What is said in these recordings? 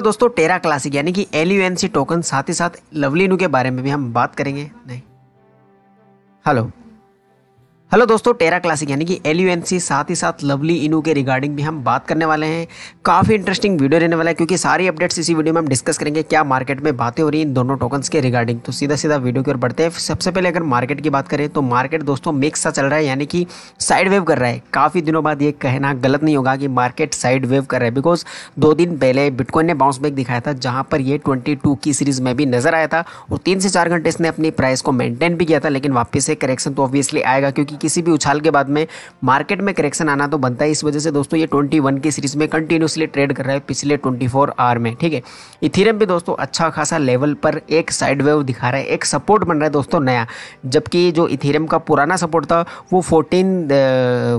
तो दोस्तों टेरा क्लासिक यानी कि L U N C token साथ ही साथ नू के बारे में भी हम बात करेंगे नहीं हेलो हेलो दोस्तों टेरा क्लासिक यानी कि एल साथ ही साथ लवली इनू के रिगार्डिंग भी हम बात करने वाले हैं काफ़ी इंटरेस्टिंग वीडियो रहने वाला है क्योंकि सारी अपडेट्स इसी वीडियो में हम डिस्कस करेंगे क्या मार्केट में बातें हो रही हैं इन दोनों टोकन्स के रिगार्डिंग तो सीधा सीधा वीडियो की ओर बढ़ते हैं सबसे पहले अगर मार्केट की बात करें तो मार्केट दोस्तों मिक्स सा चल रहा है यानी कि साइड वेव कर रहा है काफ़ी दिनों बाद ये कहना गलत नहीं होगा कि मार्केट साइड वेव कर रहा है बिकॉज दो दिन पहले बिटकॉइन ने बाउंस बैक दिखाया था जहाँ पर ये ट्वेंटी की सीरीज़ में भी नजर आया था और तीन से चार घंटे इसने अपनी प्राइस को मेनटेन भी किया था लेकिन वापस से करेक्शन तो ऑब्वियसली आएगा क्योंकि किसी भी उछाल के बाद में मार्केट में करेक्शन आना तो बनता है इस वजह से दोस्तों ये 21 की सीरीज में कंटिन्यूसली ट्रेड कर रहा है पिछले 24 आवर में ठीक है इथिरियम भी दोस्तों अच्छा खासा लेवल पर एक साइड वेव दिखा रहा है एक सपोर्ट बन रहा है दोस्तों नया जबकि जो इथेरियम का पुराना सपोर्ट था वो fourteen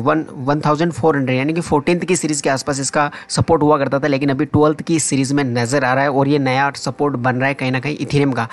one one thousand four hundred यानी कि फोर्टीन की सीरीज़ के आसपास इसका सपोर्ट हुआ करता था लेकिन अभी ट्वेल्थ की सीरीज़ में नज़र आ रहा है और ये नया सपोर्ट बन रहा है कहीं ना कहीं इथिरम का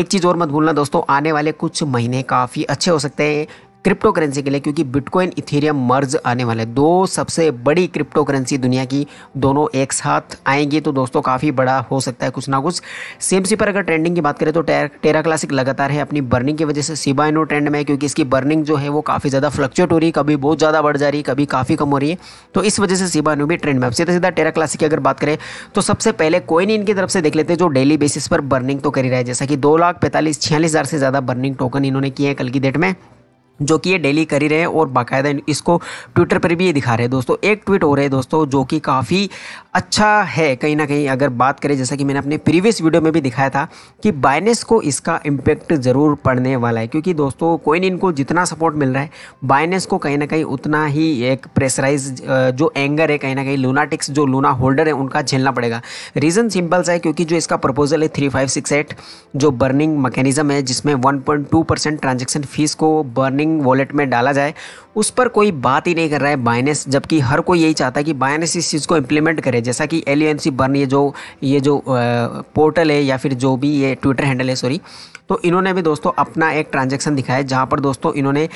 एक चीज़ और मत भूलना दोस्तों आने वाले कुछ महीने काफ़ी अच्छे हो सकते हैं क्रिप्टो करेंसी के लिए क्योंकि बिटकॉइन इथेरियम मर्ज आने वाले दो सबसे बड़ी क्रिप्टो करेंसी दुनिया की दोनों एक साथ आएंगी तो दोस्तों काफ़ी बड़ा हो सकता है कुछ ना कुछ सी पर अगर ट्रेंडिंग की बात करें तो टेरा क्लासिक लगातार है अपनी बर्निंग की वजह से सीबा इनो ट्रेंड में क्योंकि इसकी बर्निंग जो है वो काफ़ी ज़्यादा फ्लक्चुएट हो रही है कभी बहुत ज़्यादा बढ़ जा रही है कभी काफ़ी कम हो रही है तो इस वजह से सीबा इनो भी ट्रेंड में सीधा सीधा टेरा क्लासिक की अगर बात करें तो सबसे पहले कोई नहीं इनकी तरफ से देख लेते हैं जो डेली बेसिस पर बर्निंग तो कर ही रहा है जैसा कि दो लाख पैंतालीस छियालीस हज़ार से ज़्यादा बर्निंग टोकन इन्होंने किए हैं कल की डेट में जो कि ये डेली कर ही रहे हैं और बाकायदा इसको ट्विटर पर भी ये दिखा रहे हैं दोस्तों एक ट्वीट हो रहे हैं दोस्तों जो कि काफ़ी अच्छा है कहीं ना कहीं अगर बात करें जैसा कि मैंने अपने प्रीवियस वीडियो में भी दिखाया था कि बाइनेंस को इसका इम्पेक्ट ज़रूर पड़ने वाला है क्योंकि दोस्तों कोई नहीं इनको जितना सपोर्ट मिल रहा है बाइनेंस को कहीं ना कहीं उतना ही एक प्रेसराइज जो एंगर है कहीं ना कहीं लूनाटिक्स जो लूना होल्डर है उनका झेलना पड़ेगा रीज़न सिंपल सा है क्योंकि जो इसका प्रपोजल है थ्री फाइव सिक्स एट जो बर्निंग मैकेनिज्म है जिसमें one point two percent transaction fee को बर्निंग गेमिंग वॉलेट में डाला जाए उस पर कोई बात ही नहीं कर रहा है बाइनेंस जबकि हर कोई यही चाहता है कि बाइनेंस इस चीज़ को इम्प्लीमेंट करे जैसा कि एलियंसी बर्न ये जो ये जो पोर्टल है या फिर जो भी ये ट्विटर हैंडल है सॉरी तो इन्होंने भी दोस्तों अपना एक ट्रांजेक्शन दिखाया है जहाँ पर दोस्तों इन्होंने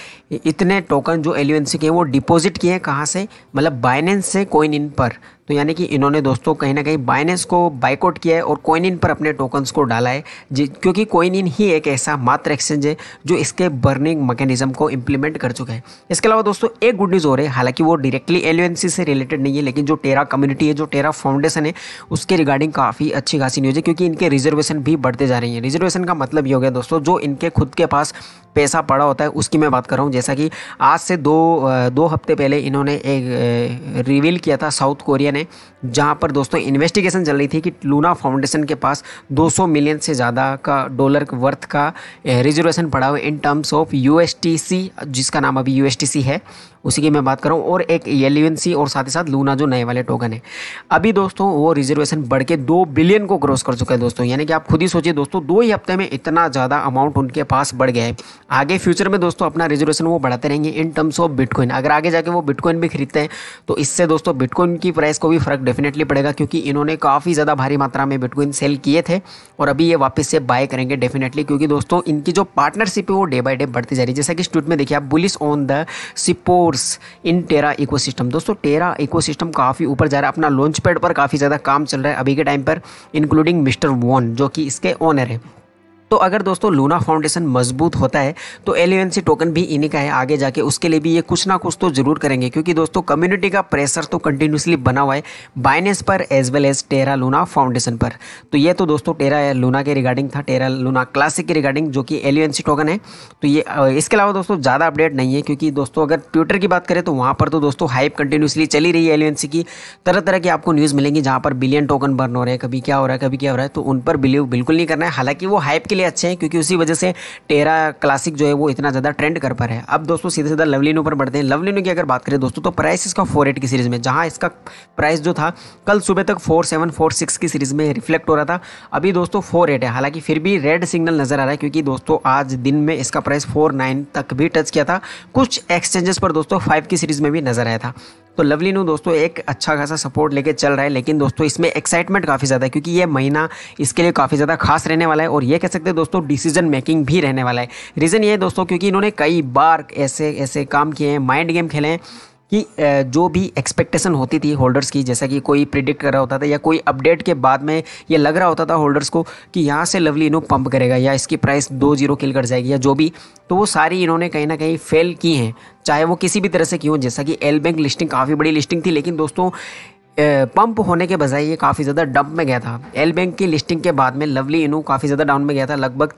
इतने टोकन जो एलियंसी के हैं वो डिपोजिट किए हैं कहाँ से मतलब बाइनेंस से कोइन इन पर तो यानी कि इन्होंने दोस्तों कहीं ना कहीं बाइनेंस को बाइकआउट किया है और कोइन इन पर अपने टोकन्स को डाला है क्योंकि कोइन इन ही एक ऐसा मात्र एक्सचेंज है जो इसके बर्निंग मैकेनिज्म को इम्प्लीमेंट कर चुका है इसके अलावा दोस्तों एक गुड न्यूज़ हो रही है हालांकि वो डायरेक्टली एलुएनसी से रिलेटेड नहीं है लेकिन जो टेरा कम्युनिटी है जो टेरा फाउंडेशन है उसके रिगार्डिंग काफ़ी अच्छी खासी न्यूज़ है क्योंकि इनके रिजर्वेशन भी बढ़ते जा रही हैं रिजर्वेशन का मतलब ये हो गया दोस्तों जो इनके खुद के पास पैसा पड़ा होता है उसकी मैं बात कर रहा हूँ जैसा कि आज से दो दो हफ्ते पहले इन्होंने एक रिवील किया था साउथ कोरिया ने जहाँ पर दोस्तों इन्वेस्टिगेशन चल रही थी कि लूना फाउंडेशन के पास 200 मिलियन से ज़्यादा का डॉलर वर्थ का रिजर्वेशन पड़ा हुआ इन टर्म्स ऑफ यू जिसका नाम अभी यू सी है उसी की मैं बात कर रहा हूँ और एक एलिवन सी और साथ ही साथ लूना जो नए वाले टोकन है अभी दोस्तों वो रिजर्वेशन बढ़ के दो बिलियन को क्रॉस कर चुका है दोस्तों यानी कि आप खुद ही सोचिए दोस्तों दो ही हफ्ते में इतना ज़्यादा अमाउंट उनके पास बढ़ गया है आगे फ्यूचर में दोस्तों अपना रिजर्वेशन वो बढ़ाते रहेंगे इन टर्म्स ऑफ बिटकॉइन अगर आगे जाके वो बिटकॉइन भी खरीदते हैं तो इससे दोस्तों बिटकॉइन की प्राइस को भी फ़र्क डेफिनेटली पड़ेगा क्योंकि इन्होंने काफ़ी ज़्यादा भारी मात्रा में बिटकॉइन सेल किए थे और अभी ये वापस से बाय करेंगे डेफिनेटली क्योंकि दोस्तों इनकी जो पार्टनरशिप है वो डे बाय डे बढ़ती जा रही है जैसा कि स्टूट में देखिए आप बुलिस ऑन द सिपो रिसोर्स इन टेरा इकोसिस्टम दोस्तों टेरा इकोसिस्टम काफ़ी ऊपर जा रहा है अपना लॉन्च पैड पर काफ़ी ज़्यादा काम चल रहा है अभी के टाइम पर इंक्लूडिंग मिस्टर वॉन जो कि इसके ओनर है तो अगर दोस्तों लूना फाउंडेशन मजबूत होता है तो एल टोकन भी इन्हीं का है आगे जाके उसके लिए भी ये कुछ ना कुछ तो ज़रूर करेंगे क्योंकि दोस्तों कम्युनिटी का प्रेशर तो कंटिन्यूसली बना हुआ है बाइनेस पर as well as Terra Luna Foundation पर तो ये तो दोस्तों टेरा लूना के रिगार्डिंग था टेरा लूना क्लासिक के रिगार्डिंग जो कि एल टोकन है तो ये इसके अलावा दोस्तों ज़्यादा अपडेट नहीं है क्योंकि दोस्तों अगर ट्विटर की बात करें तो वहाँ पर तो दोस्तों हाइप कंटिन्यूसली चली रही है एल की तरह तरह की आपको न्यूज़ मिलेंगी जहाँ पर बिलियन टोकन बर्न हो रहे हैं कभी क्या हो रहा है कभी क्या हो रहा है तो उन पर बिलीव बिल्कुल नहीं करना है हालांकि वो हाइप के लिए अच्छे हैं क्योंकि उसी वजह से टेरा क्लासिक जो है वो इतना ज़्यादा ट्रेंड कर पा है अब दोस्तों सीधे सीधा लवलिनो पर बढ़ते हैं लवलिनो की अगर बात करें दोस्तों तो प्राइस इसका फोर एट की सीरीज़ में जहाँ इसका प्राइस जो था कल सुबह तक फोर सेवन फोर सिक्स की सीरीज़ में रिफ्लेक्ट हो रहा था अभी दोस्तों फोर एट है हालांकि फिर भी रेड सिग्नल नज़र आ रहा है क्योंकि दोस्तों आज दिन में इसका प्राइस फोर नाइन तक भी टच किया था कुछ एक्सचेंजेस पर दोस्तों फाइव की सीरीज़ में भी नज़र आया था तो लवली नू दोस्तों एक अच्छा खासा सपोर्ट लेके चल रहा है लेकिन दोस्तों इसमें एक्साइटमेंट काफ़ी ज़्यादा है क्योंकि ये महीना इसके लिए काफ़ी ज़्यादा खास रहने वाला है और ये कह सकते हैं दोस्तों डिसीजन मेकिंग भी रहने वाला है रीज़न ये है दोस्तों क्योंकि इन्होंने कई बार ऐसे ऐसे काम किए हैं माइंड गेम खेले हैं कि जो भी एक्सपेक्टेशन होती थी होल्डर्स की जैसा कि कोई प्रिडिक्ट कर रहा होता था या कोई अपडेट के बाद में ये लग रहा होता था होल्डर्स को कि यहाँ से लवली इनो पंप करेगा या इसकी प्राइस दो जीरो किल कर जाएगी या जो भी तो वो सारी इन्होंने कहीं ना कहीं फेल की हैं चाहे वो किसी भी तरह से क्यों जैसा कि एल बैंक लिस्टिंग काफ़ी बड़ी लिस्टिंग थी लेकिन दोस्तों पंप होने के बजाय ये काफ़ी ज़्यादा डंप में गया था एल बैंक की लिस्टिंग के बाद में लवली इनू काफ़ी ज़्यादा डाउन में गया था लगभग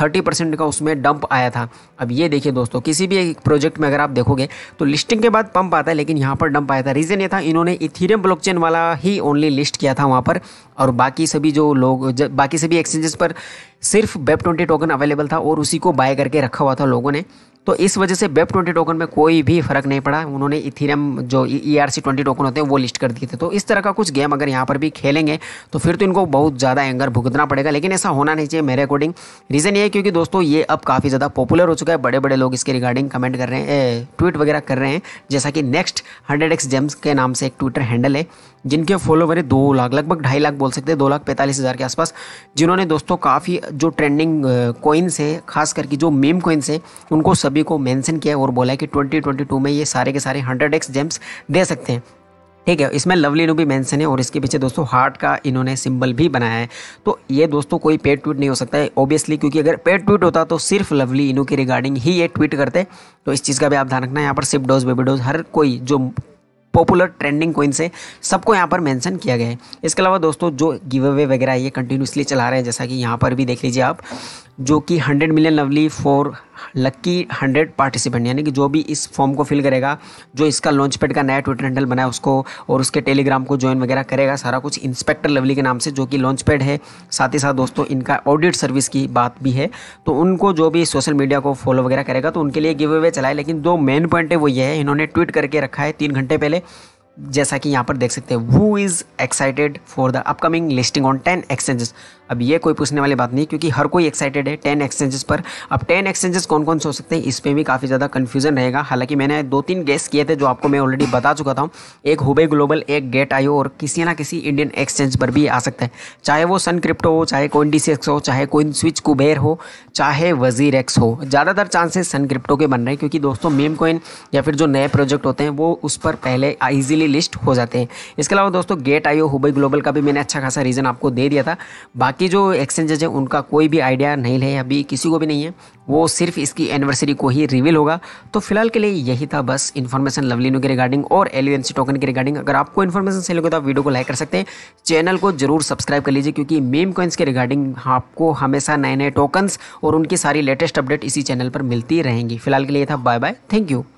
थर्टी परसेंट का उसमें डंप आया था अब ये देखिए दोस्तों किसी भी एक प्रोजेक्ट में अगर आप देखोगे तो लिस्टिंग के बाद पंप आता है लेकिन यहाँ पर डंप आया था रीज़न ये था इन्होंने इथीरियम ब्लॉक वाला ही ओनली लिस्ट किया था वहाँ पर और बाकी सभी जो लोग बाकी सभी एक्सचेंजेस पर सिर्फ बेप ट्वेंटी टोकन अवेलेबल था और उसी को बाय करके रखा हुआ था लोगों ने तो इस वजह से वेब ट्वेंटी टोकन में कोई भी फर्क नहीं पड़ा उन्होंने इथीरम जो E R C twenty token होते हैं वो लिस्ट कर दिए थे तो इस तरह का कुछ गेम अगर यहाँ पर भी खेलेंगे तो फिर तो इनको बहुत ज़्यादा एंगर भुगतना पड़ेगा लेकिन ऐसा होना नहीं चाहिए मेरे अकॉर्डिंग रीज़न ये है क्योंकि दोस्तों ये अब काफ़ी ज़्यादा पॉपुलर हो चुका है बड़े बड़े लोग इसके रिगार्डिंग कमेंट कर रहे हैं ट्वीट वगैरह कर रहे हैं जैसा कि नेक्स्ट हंड्रेड एक्स जेम्स के नाम से एक ट्विटर हैंडल है जिनके फॉलोवर है दो लाख लगभग ढाई लाख बोल सकते हैं दो लाख पैंतालीस हज़ार के आसपास जिन्होंने दोस्तों काफ़ी जो ट्रेंडिंग कॉइन्स है खास करके जो मीम कोइंस है उनको सभी सभी को मेंशन किया और बोला है कि 2022 में ये सारे के सारे 100x जेम्स दे सकते हैं ठीक है इसमें लवली नू भी मेंशन है और इसके पीछे दोस्तों हार्ट का इन्होंने सिंबल भी बनाया है तो ये दोस्तों कोई पेड ट्वीट नहीं हो सकता है ऑब्वियसली क्योंकि अगर पेड ट्वीट होता तो सिर्फ लवली इनू के रिगार्डिंग ही ये ट्वीट करते तो इस चीज़ का भी आप ध्यान रखना यहाँ पर सिप डोज बेबी डोज हर कोई जो पॉपुलर ट्रेंडिंग कोइन से सबको यहाँ पर मेंशन किया गया है इसके अलावा दोस्तों जो गिव अवे वगैरह ये कंटिन्यूसली चला रहे हैं जैसा कि यहाँ पर भी देख लीजिए आप जो कि 100 million lovely for lucky 100 participant यानी कि जो भी इस फॉर्म को फिल करेगा जो इसका लॉन्च का नया ट्विटर हैंडल बनाया उसको और उसके टेलीग्राम को ज्वाइन वगैरह करेगा सारा कुछ इंस्पेक्टर लवली के नाम से जो कि लॉन्च है साथ ही साथ दोस्तों इनका ऑडिट सर्विस की बात भी है तो उनको जो भी सोशल मीडिया को फॉलो वगैरह करेगा तो उनके लिए गिव अवे चलाए लेकिन दो मेन पॉइंट है वो ये है इन्होंने ट्वीट करके रखा है तीन घंटे पहले जैसा कि यहाँ पर देख सकते हैं who is excited for the upcoming listing on ten exchanges अब ये कोई पूछने वाली बात नहीं क्योंकि हर कोई एक्साइटेड है टेन एक्सचेंजेस पर अब टेन एक्सचेंजेस कौन कौन से हो सकते हैं इस पर भी काफ़ी ज़्यादा कन्फ्यूजन रहेगा हालांकि मैंने दो तीन गेस किए थे जो आपको मैं ऑलरेडी बता चुका था एक हुबे ग्लोबल एक गेट आयो और किसी ना किसी इंडियन एक्सचेंज पर भी आ सकता है चाहे वो सन क्रिप्टो हो चाहे कोइन डी हो चाहे कोइन स्विच कुबेर हो चाहे वजीर एक्स हो ज़्यादातर चांसेस सन क्रिप्टो के बन रहे हैं क्योंकि दोस्तों मेम कोइन या फिर जो नए प्रोजेक्ट होते हैं वो उस पर पहले ईजिली लिस्ट हो जाते हैं इसके अलावा दोस्तों गेट आयो हुबई ग्लोबल का भी मैंने अच्छा खासा रीज़न आपको दे दिया था बाकी बाकी जो एक्सचेंजेज हैं उनका कोई भी आइडिया नहीं है अभी किसी को भी नहीं है वो सिर्फ इसकी एनिवर्सरी को ही रिवील होगा तो फिलहाल के लिए यही था बस इन्फॉर्मेशन लवलिनो के रिगार्डिंग और एल टोकन के रिगार्डिंग अगर आपको इन्फॉर्मेशन सही लगे तो आप वीडियो को लाइक कर सकते हैं चैनल को जरूर सब्सक्राइब कर लीजिए क्योंकि मेम कॉइन्स के रिगार्डिंग आपको हमेशा नए नए टोकन्स और उनकी सारी लेटेस्ट अपडेट इसी चैनल पर मिलती रहेंगी फिलहाल के लिए था बाय बाय थैंक यू